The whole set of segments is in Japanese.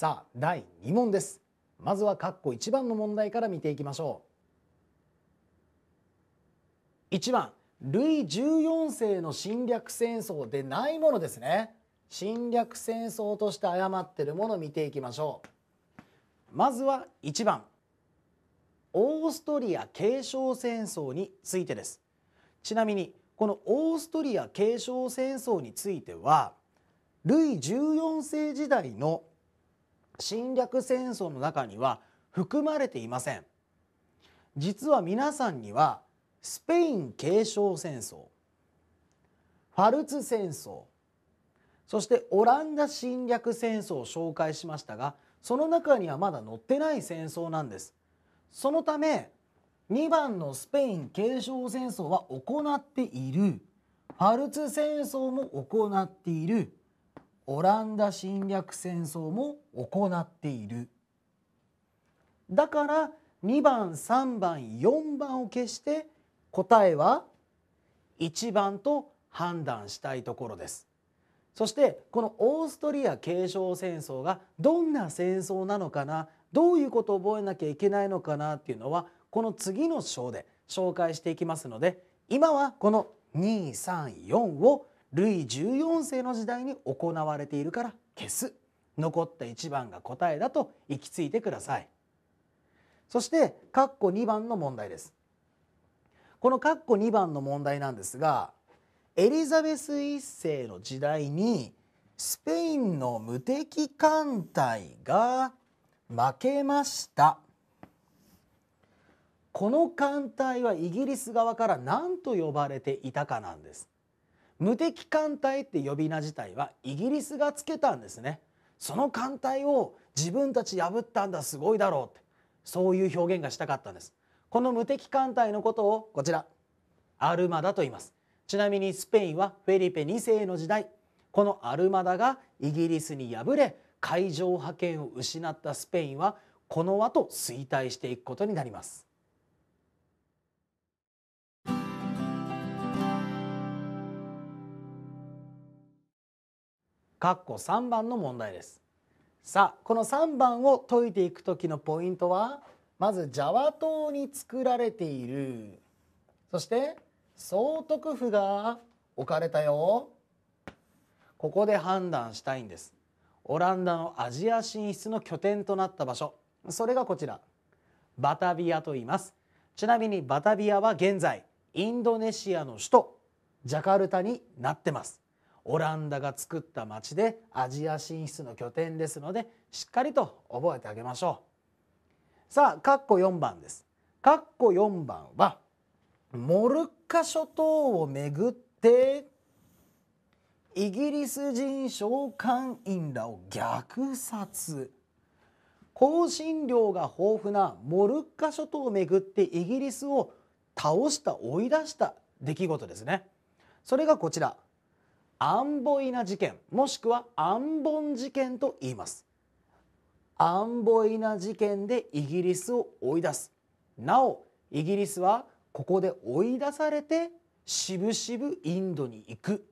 さあ第2問ですまずは括弧1番の問題から見ていきましょう1番ルイ14世の侵略戦争でないものですね侵略戦争として誤ってるもの見ていきましょうまずは1番オーストリア継承戦争についてですちなみにこのオーストリア継承戦争についてはルイ14世時代の侵略戦争の中には含まれていません実は皆さんにはスペイン継承戦争ファルツ戦争そしてオランダ侵略戦争を紹介しましたがその中にはまだ載ってない戦争なんですそのため2番のスペイン継承戦争は行っているファルツ戦争も行っているオランダ侵略戦争も行っているだから2番3番4番を消して答えは1番と判断したいところですそしてこのオーストリア継承戦争がどんな戦争なのかなどういうことを覚えなきゃいけないのかなっていうのはこの次の章で紹介していきますので今はこの234をルイ14世の時代に行われているから消す残った1番が答えだと行き着いてくださいそして括弧2番の問題ですこの括弧2番の問題なんですがエリザベス1世の時代にスペインの無敵艦隊が負けましたこの艦隊はイギリス側から何と呼ばれていたかなんです無敵艦隊って呼び名自体はイギリスがつけたんですねその艦隊を自分たち破ったんだすごいだろうってそういう表現がしたかったんですこの無敵艦隊のことをこちらアルマダと言いますちなみにスペインはフェリペ2世の時代このアルマダがイギリスに敗れ海上覇権を失ったスペインはこの後衰退していくことになりますかっこ3番の問題ですさあこの3番を解いていく時のポイントはまずジャワ島に作られているそして総督府が置かれたよここで判断したいんですオランダのアジア進出の拠点となった場所それがこちらバタビアと言いますちなみにバタビアは現在インドネシアの首都ジャカルタになってますオランダが作った町でアジア進出の拠点ですのでしっかりと覚えてあげましょうさあカッコ4番ですカッコ4番はモルッカ諸島をめぐってイギリス人召喚員らを虐殺香辛料が豊富なモルッカ諸島をめぐってイギリスを倒した追い出した出来事ですねそれがこちらアンボイナ事件もしくはアンボン事件と言いますアンボイナ事件でイギリスを追い出すなおイギリスはここで追い出されてしぶしぶインドに行く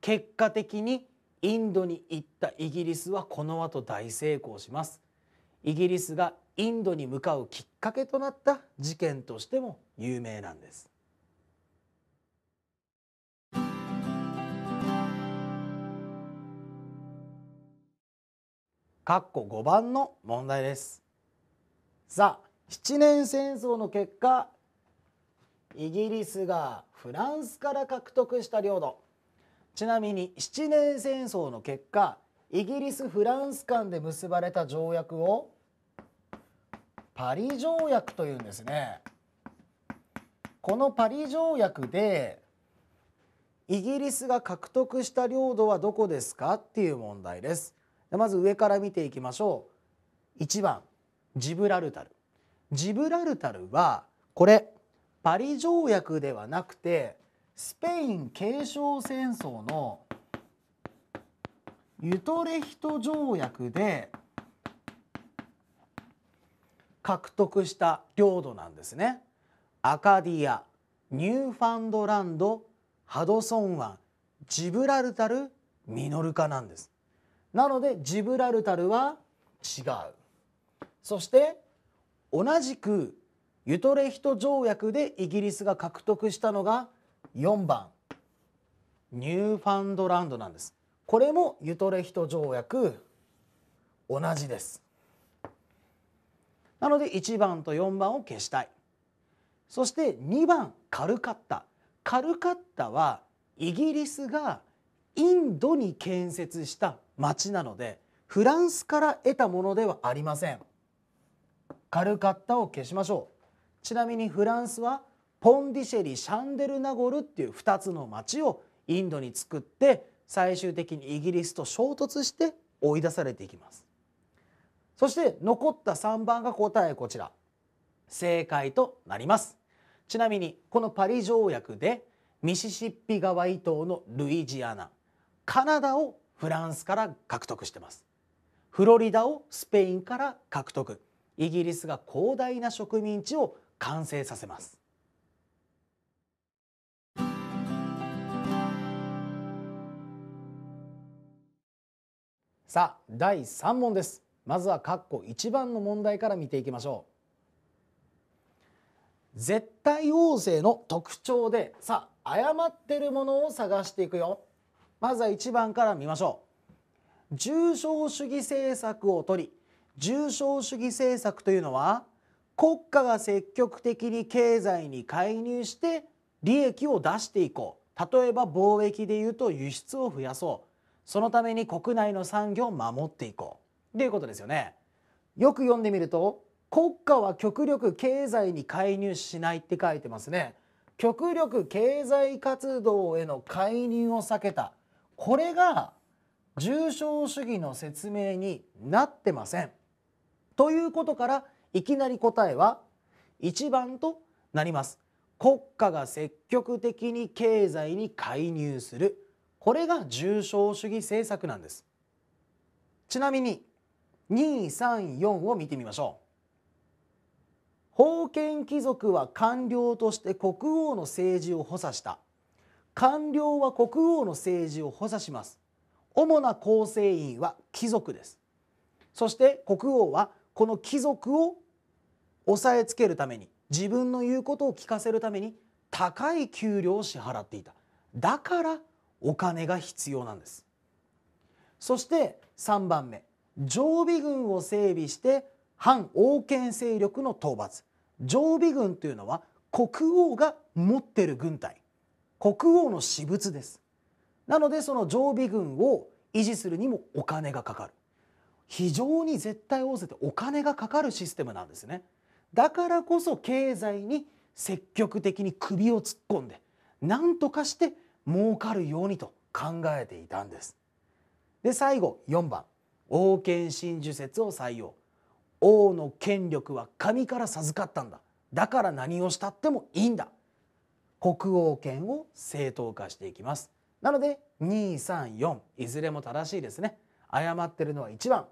結果的にインドに行ったイギリスはこの後大成功しますイギリスがインドに向かうきっかけとなった事件としても有名なんです括弧5番の問題です。さあ7年戦争の結果イギリスがフランスから獲得した領土ちなみに7年戦争の結果イギリス・フランス間で結ばれた条約をパリ条約というんですね。このパリ条約でイギリスが獲得した領土はどこですかっていう問題です。まず上から見ていきましょう1番ジブラルタルジブラルタルはこれパリ条約ではなくてスペイン継承戦争のユトレヒト条約で獲得した領土なんですね。アカディアニューファンドランドハドソン湾ジブラルタルミノルカなんです。なのでジブラルタルは違うそして同じくユトレヒト条約でイギリスが獲得したのが4番ニューファンドランドなんですこれもユトレヒト条約同じですなので1番と4番を消したいそして2番カルカッタカルカッタはイギリスがインドに建設した町なのでフランスから得たものではありませんカルカッタを消しましょうちなみにフランスはポンディシェリシャンデルナゴルっていう2つの町をインドに作って最終的にイギリスと衝突して追い出されていきますそして残った3番が答えこちら正解となりますちなみにこのパリ条約でミシシッピ川伊東のルイジアナカナダをフランスから獲得してますフロリダをスペインから獲得イギリスが広大な植民地を完成させますさあ第3問ですまずは括弧1番の問題から見ていきましょう絶対王政の特徴でさあ誤ってるものを探していくよまずは1番から見ましょう重症主義政策を取り重症主義政策というのは国家が積極的に経済に介入して利益を出していこう例えば貿易でいうと輸出を増やそうそのために国内の産業を守っていこうということですよねよく読んでみると国家は極力経済に介入しないって書いてますね極力経済活動への介入を避けたこれが重症主義の説明になってません。ということからいきなり答えは1番となります。国家が積極的に経済に介入するこれが重症主義政策なんですちなみに234を見てみましょう封建貴族は官僚として国王の政治を補佐した官僚は国王の政治を補佐します主な構成員は貴族ですそして国王はこの貴族を押さえつけるために自分の言うことを聞かせるために高い給料を支払っていただからお金が必要なんですそして3番目常備軍を整備して反王権勢力の討伐常備軍というのは国王が持ってる軍隊国王の私物ですなのでその常備軍を維持するにもお金がかかる非常に絶対王政ってお金がかかるシステムなんですねだからこそ経済に積極的に首を突っ込んで何とかして儲かるようにと考えていたんですで最後4番王権真珠説を採用王の権力は神から授かったんだだから何をしたってもいいんだ国王権を正当化していきますなので234いずれも正しいですね誤ってるのは1番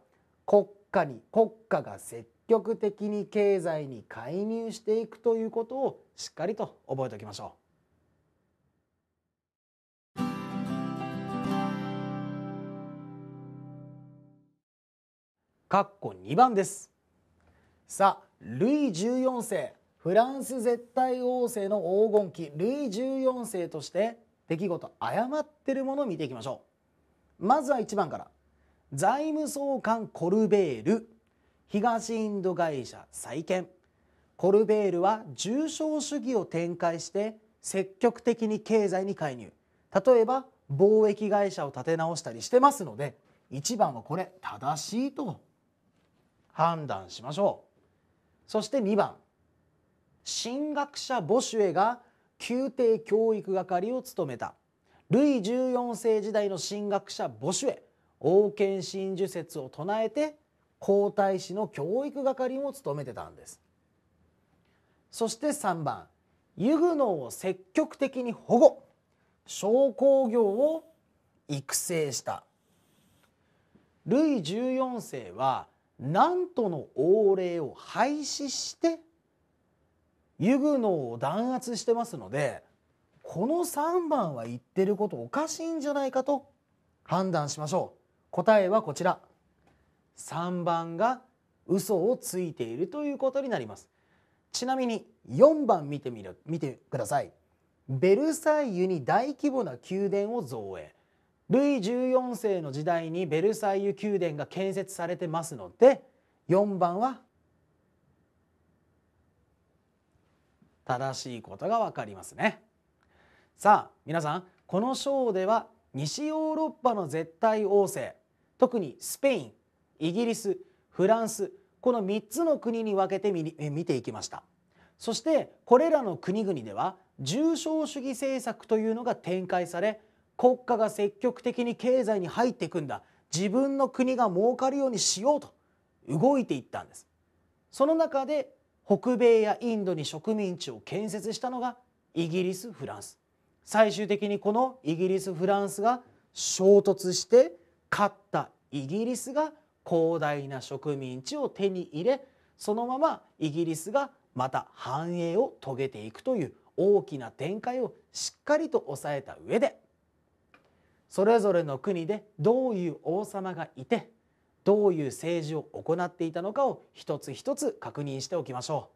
国家に国家が積極的に経済に介入していくということをしっかりと覚えておきましょう括弧2番ですさあルイ14世フランス絶対王政の黄金期ルイ14世として出来事誤ってるものを見ていきましょうまずは1番から財務総監コルベール東インド会社再建コルベールは重商主義を展開して積極的に経済に介入例えば貿易会社を立て直したりしてますので1番はこれ正しいと判断しましょうそして2番神学者ボシュエが宮廷教育係を務めたルイ14世時代の神学者ボシュエ王権真珠説を唱えて皇太子の教育係も務めてたんですそして3番ユグノーを積極的に保護商工業を育成したルイ14世はなんとの王令を廃止してユグノを弾圧してますのでこの3番は言ってることおかしいんじゃないかと判断しましょう答えはこちら3番が嘘をついているということになりますちなみに4番見てみる見てくださいベルサイユに大規模な宮殿を造営ルイ14世の時代にベルサイユ宮殿が建設されてますので4番は正しいことがわかりますねさあ皆さんこの章では西ヨーロッパの絶対王政特にスペインイギリスフランスこの3つの国に分けて見ていきましたそしてこれらの国々では重商主義政策というのが展開され国家が積極的に経済に入っていくんだ自分の国が儲かるようにしようと動いていったんですその中で北米やインドに植民地を建設したのがイギリスフランス最終的にこのイギリスフランスが衝突して勝ったイギリスが広大な植民地を手に入れそのままイギリスがまた繁栄を遂げていくという大きな展開をしっかりと抑えた上でそれぞれの国でどういう王様がいてどういう政治を行っていたのかを一つ一つ確認しておきましょう。